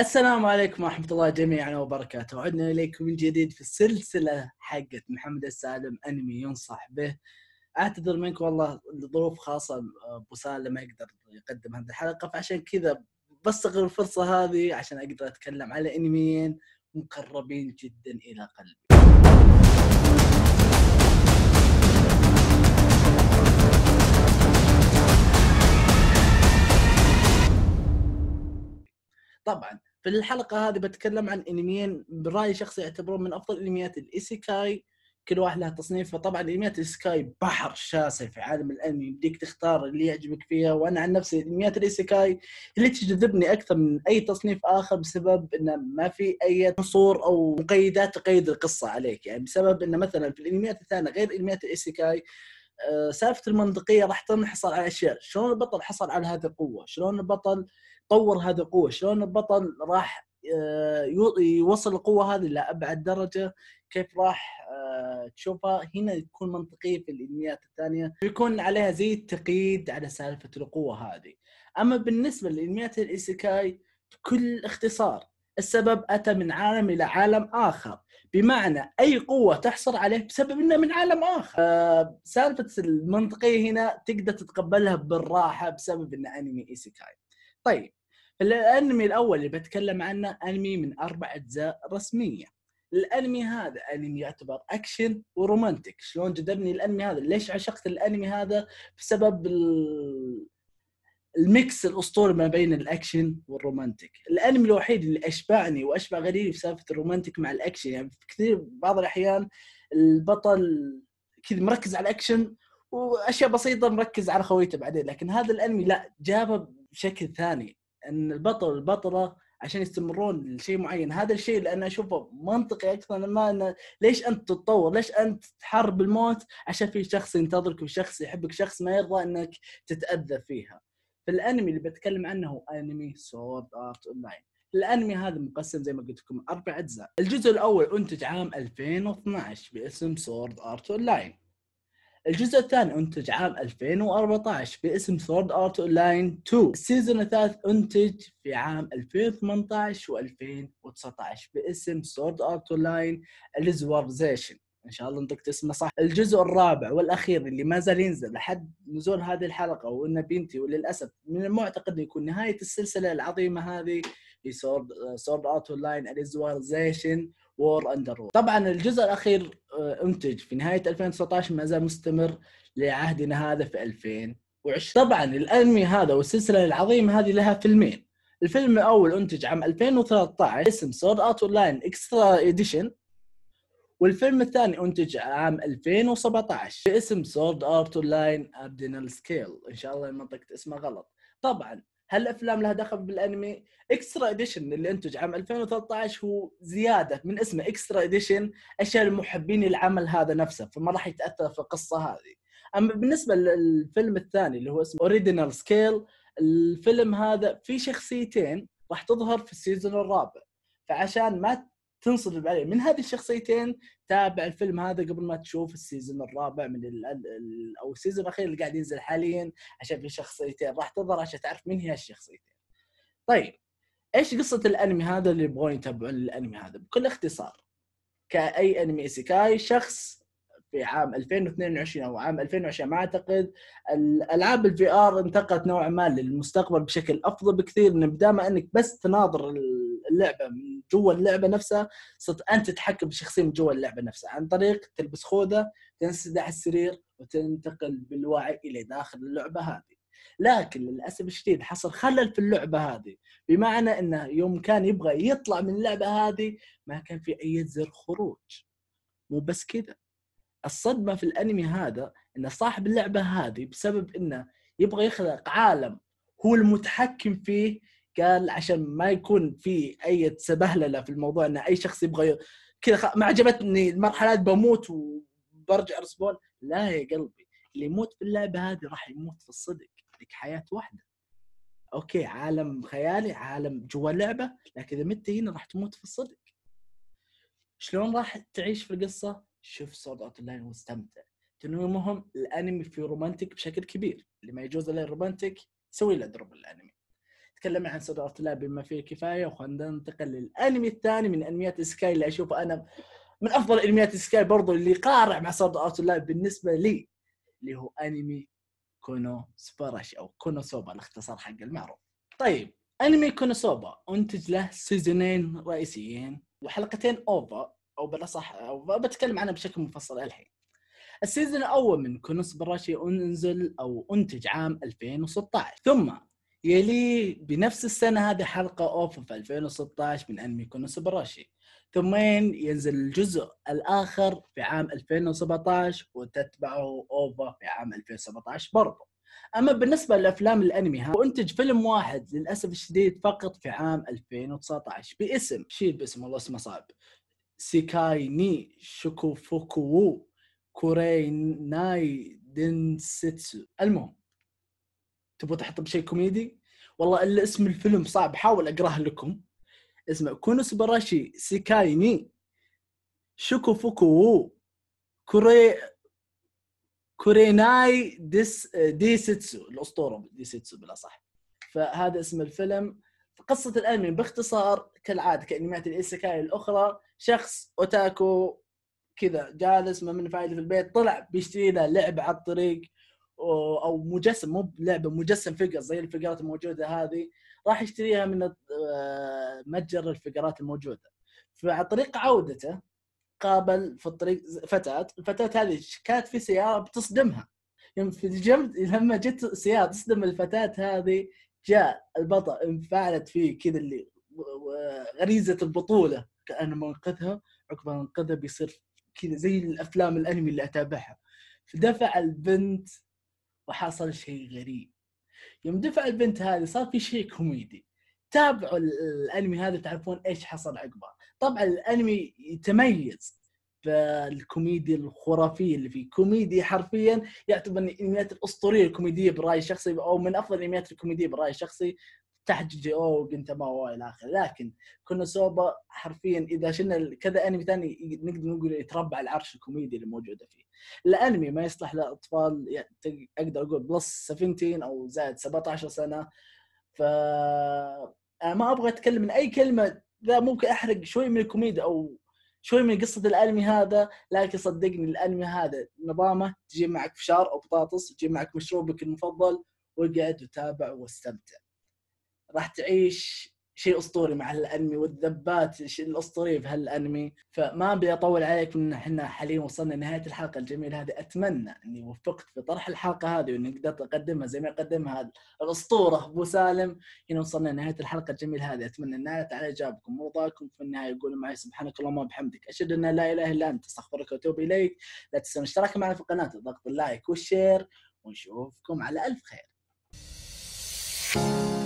السلام عليكم ورحمة الله جميعا وبركاته عدنا إليكم من جديد في السلسلة حقت محمد السالم أنمي ينصح به أعتذر منك والله لظروف خاصة أبو سالم ما يقدر يقدم هذه الحلقة فعشان كذا بستغل الفرصة هذه عشان أقدر أتكلم على أنميين مقربين جدا إلى قلبي طبعا في الحلقه هذه بتكلم عن انميين برايي شخصي يعتبرون من افضل انميات الايسيكاي كل واحد له تصنيف فطبعا انميات الايسيكاي بحر شاسع في عالم الانمي يديك تختار اللي يعجبك فيها وانا عن نفسي انميات الايسيكاي اللي تجذبني اكثر من اي تصنيف اخر بسبب انه ما في اي قصور او مقيدات تقيد القصه عليك يعني بسبب انه مثلا في الانميات الثانيه غير انميات الايسيكاي آه، سالفه المنطقيه راح تنحصر على اشياء شلون البطل حصل على هذه القوه شلون البطل طور هذه القوه شلون البطل راح آه، يوصل القوه هذه لابعد درجه كيف راح آه، تشوفها هنا تكون منطقيه في الانميات الثانيه بيكون عليها زي التقييد على سالفه القوه هذه اما بالنسبه لانميات الايسيكاي بكل اختصار السبب اتى من عالم الى عالم اخر بمعنى اي قوه تحصل عليه بسبب انه من عالم اخر آه سالفه المنطقيه هنا تقدر تتقبلها بالراحه بسبب انه انمي ايسيكاي طيب الانمي الاول اللي بتكلم عنه انمي من اربع اجزاء رسميه الانمي هذا انمي يعتبر اكشن ورومانتك شلون جذبني الانمي هذا ليش عشقت الانمي هذا بسبب ال... الميكس الاسطوري ما بين الاكشن والرومانتيك الانمي الوحيد اللي اشبعني واشبع غريب سالفه الرومانتيك مع الاكشن يعني في كثير بعض الاحيان البطل كذا مركز على الاكشن واشياء بسيطه مركز على خويته بعدين لكن هذا الانمي لا جابه بشكل ثاني ان البطل والبطله عشان يستمرون لشيء معين هذا الشيء اللي انا اشوفه منطقي اكثر ما أنا ليش انت تتطور ليش انت تحارب الموت عشان في شخص ينتظرك وشخص يحبك شخص ما يرضى انك تتاذى فيها الانمي اللي بتكلم عنه هو انمي سورد ارت اون لاين الانمي هذا مقسم زي ما قلت لكم اربع اجزاء الجزء الاول انتج عام 2012 باسم سورد ارت اون لاين الجزء الثاني انتج عام 2014 باسم سورد ارت اون لاين 2 السيزون الثالث انتج في عام 2018 و2019 باسم سورد ارت اون لاين ان شاء الله نطقت اسمه صح الجزء الرابع والاخير اللي ما زال ينزل لحد نزول هذه الحلقه وانه بينتهي وللاسف من المعتقد يكون نهايه السلسله العظيمه هذه في سورد سورد اوت لاين اليزوالزيشن وور اندر طبعا الجزء الاخير آه، انتج في نهايه 2019 ما زال مستمر لعهدنا هذا في 2020 طبعا الانمي هذا والسلسله العظيمه هذه لها فيلمين الفيلم الاول انتج عام 2013 اسم سورد اوت لاين اكسترا اديشن والفيلم الثاني انتج عام 2017 باسم سورد ارت لاين اردينال سكيل ان شاء الله منطقت اسمه غلط طبعا هل الافلام لها دخل بالانمي اكسترا اديشن اللي انتج عام 2013 هو زياده من اسمه اكسترا اديشن اشياء لمحبين العمل هذا نفسه فما راح يتاثر في القصه هذه اما بالنسبه للفيلم الثاني اللي هو اسمه اوريجينال سكيل الفيلم هذا في شخصيتين راح تظهر في السيزون الرابع فعشان ما تنصدم عليه من هذه الشخصيتين تابع الفيلم هذا قبل ما تشوف السيزون الرابع من الـ او السيزون الاخير اللي قاعد ينزل حاليا عشان في شخصيتين راح تظهر عشان تعرف من هي الشخصيتين طيب ايش قصه الانمي هذا اللي يبغون يتابعون الانمي هذا بكل اختصار كاي انمي سيكاي شخص في عام 2022 او عام 2020 ما اعتقد الالعاب الفي ار انتقلت نوعا ما للمستقبل بشكل افضل بكثير بدا ما انك بس تناظر اللعبه من جوا اللعبه نفسها صرت انت تتحكم بالشخصيه من جوا اللعبه نفسها عن طريق تلبس خوذه تنسدح السرير وتنتقل بالوعي الى داخل اللعبه هذه لكن للاسف الشديد حصل خلل في اللعبه هذه بمعنى انه يوم كان يبغى يطلع من اللعبه هذه ما كان في اي زر خروج مو بس كذا الصدمه في الانمي هذا ان صاحب اللعبه هذه بسبب انه يبغى يخلق عالم هو المتحكم فيه قال عشان ما يكون في اي سبهلله في الموضوع ان اي شخص يبغى كذا خ... ما عجبتني المرحلات بموت وبرجع رسبون لا يا قلبي اللي يموت في اللعبه هذه راح يموت في الصدق لك حياه واحده اوكي عالم خيالي عالم جوا لعبه لكن اذا مت هنا راح تموت في الصدق شلون راح تعيش في القصه شوف سورد اوت لاين واستمتع تنويمهم الانمي في رومانتك بشكل كبير اللي ما يجوز له الرومانتك سوي له دروب الانمي تكلمنا عن سورد اوت لاين بما فيه الكفايه وخلنا ننتقل للانمي الثاني من انميات سكاي اللي اشوفه انا من افضل انميات سكاي برضو اللي قارع مع سورد اوت لاين بالنسبه لي اللي هو انمي كونو سبارش او كونو سوبا الاختصار حق المعروف طيب انمي كونو سوبا انتج له سيزونين رئيسيين وحلقتين اوفا او بالاصح او بتكلم عنها بشكل مفصل الحين. السيزون الاول من كونوس براشي انزل او انتج عام 2016 ثم يلي بنفس السنة هذه حلقة أوف في 2016 من أنمي كونوس براشي ثمين ينزل الجزء الآخر في عام 2017 وتتبعه أوفا في عام 2017 برضه أما بالنسبة لأفلام الأنمي ها أنتج فيلم واحد للأسف الشديد فقط في عام 2019 باسم شيل باسم والله اسمه صعب سيكاي ني شوكوفوكو فوكو كوري ناي دنسيتسو المهم تبغوا تحط بشيء كوميدي والله الا اسم الفيلم صعب حاول اقراه لكم اسمه كونو براشي سيكاي ني شوكوفوكو فوكو كوري كوريناي ديس ديسيتسو الاسطوره ديسيتسو بلا صح فهذا اسم الفيلم قصه الانمي باختصار كالعاده كانميات الايسكاي الاخرى شخص اوتاكو كذا جالس ما من فايده في البيت طلع بيشتري له لعبه على الطريق او مجسم مو بلعبه مجسم فقر زي الفقرات الموجوده هذه راح يشتريها من آه، متجر الفقرات الموجوده فعلى طريق عودته قابل في الطريق فتاه الفتاه هذه كانت في سياره بتصدمها في لما جت سياره تصدم الفتاه هذه جاء البطل انفعلت فيه كذا اللي غريزه البطوله انا ما انقذها عقب ما انقذها بيصير كذا زي الافلام الانمي اللي اتابعها فدفع البنت وحصل شيء غريب يوم دفع البنت هذه صار في شيء كوميدي تابعوا الانمي هذا تعرفون ايش حصل عقبه طبعا الانمي يتميز بالكوميديا الخرافيه اللي فيه كوميدي حرفيا يعتبر من الانميات الاسطوريه الكوميديه برايي الشخصي او من افضل الانميات الكوميديه برايي الشخصي تحت جي او ما والى اخره لكن سوبا حرفيا اذا شلنا كذا انمي ثاني نقدر نقول يتربع العرش الكوميدي اللي موجوده فيه الانمي ما يصلح لاطفال يعني اقدر اقول بلس 17 او زائد 17 سنه ف انا ما ابغى اتكلم من اي كلمه ذا ممكن احرق شوي من الكوميديا او شوي من قصه الانمي هذا لكن صدقني الانمي هذا نظامه تجيب معك فشار او بطاطس تجيب معك مشروبك المفضل واقعد وتابع واستمتع راح تعيش شيء اسطوري مع الانمي والذبات الاسطوريه في هالانمي فما ابي اطول عليك من احنا حاليا وصلنا لنهايه الحلقه الجميله هذه اتمنى اني وفقت في طرح الحلقه هذه واني قدرت اقدمها زي ما يقدمها الاسطوره ابو سالم هنا وصلنا لنهايه الحلقه الجميله هذه اتمنى ان نالت على اعجابكم ورضاكم في النهايه يقولوا معي سبحانك اللهم وبحمدك اشهد ان لا اله الا انت استغفرك واتوب اليك لا تنسوا الاشتراك معنا في القناه وضغط اللايك والشير ونشوفكم على الف خير